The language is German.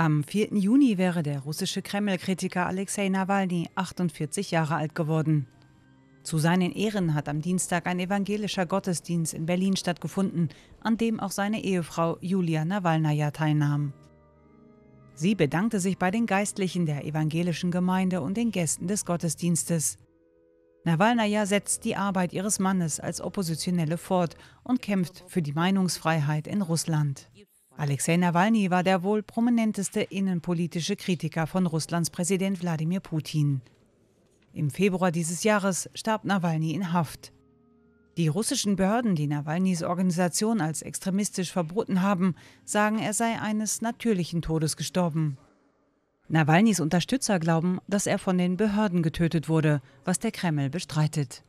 Am 4. Juni wäre der russische Kreml-Kritiker Alexei Nawalny 48 Jahre alt geworden. Zu seinen Ehren hat am Dienstag ein evangelischer Gottesdienst in Berlin stattgefunden, an dem auch seine Ehefrau Julia Nawalnaja teilnahm. Sie bedankte sich bei den Geistlichen der evangelischen Gemeinde und den Gästen des Gottesdienstes. Nawalnaja setzt die Arbeit ihres Mannes als Oppositionelle fort und kämpft für die Meinungsfreiheit in Russland. Alexei Nawalny war der wohl prominenteste innenpolitische Kritiker von Russlands Präsident Wladimir Putin. Im Februar dieses Jahres starb Nawalny in Haft. Die russischen Behörden, die Nawalnys Organisation als extremistisch verboten haben, sagen, er sei eines natürlichen Todes gestorben. Nawalnys Unterstützer glauben, dass er von den Behörden getötet wurde, was der Kreml bestreitet.